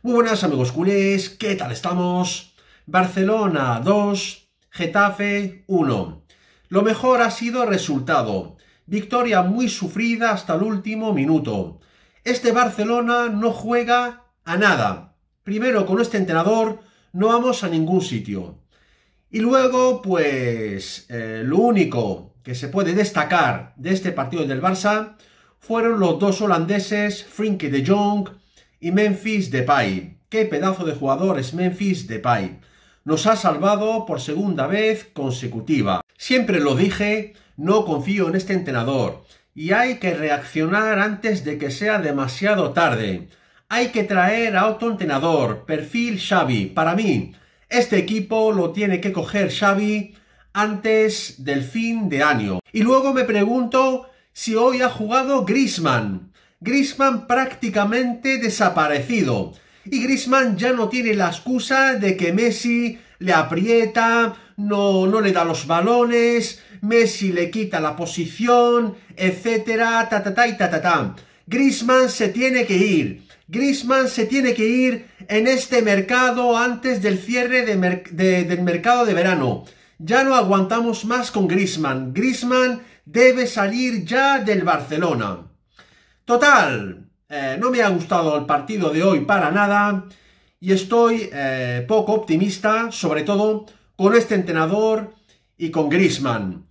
Muy buenas amigos culés, ¿qué tal estamos? Barcelona 2, Getafe 1. Lo mejor ha sido el resultado. Victoria muy sufrida hasta el último minuto. Este Barcelona no juega a nada. Primero con este entrenador no vamos a ningún sitio. Y luego, pues, eh, lo único que se puede destacar de este partido del Barça fueron los dos holandeses, Frinkie de Jong y Memphis Depay. Qué pedazo de jugador es Memphis Depay. Nos ha salvado por segunda vez consecutiva. Siempre lo dije, no confío en este entrenador. Y hay que reaccionar antes de que sea demasiado tarde. Hay que traer a otro entrenador, perfil Xavi. Para mí, este equipo lo tiene que coger Xavi antes del fin de año. Y luego me pregunto si hoy ha jugado Grisman. Grisman prácticamente desaparecido. Y Grisman ya no tiene la excusa de que Messi le aprieta, no, no le da los balones, Messi le quita la posición, etcétera, ta ta ta ta Grisman se tiene que ir. Grisman se tiene que ir en este mercado antes del cierre del mercado de verano. Ya no aguantamos más con Grisman. Grisman debe salir ya del Barcelona. Total, eh, no me ha gustado el partido de hoy para nada y estoy eh, poco optimista, sobre todo con este entrenador y con Grisman.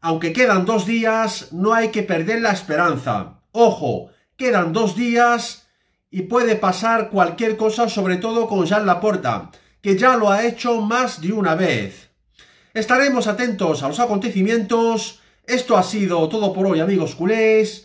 Aunque quedan dos días, no hay que perder la esperanza. Ojo, quedan dos días y puede pasar cualquier cosa, sobre todo con Jean Laporta, que ya lo ha hecho más de una vez. Estaremos atentos a los acontecimientos. Esto ha sido todo por hoy, amigos culés.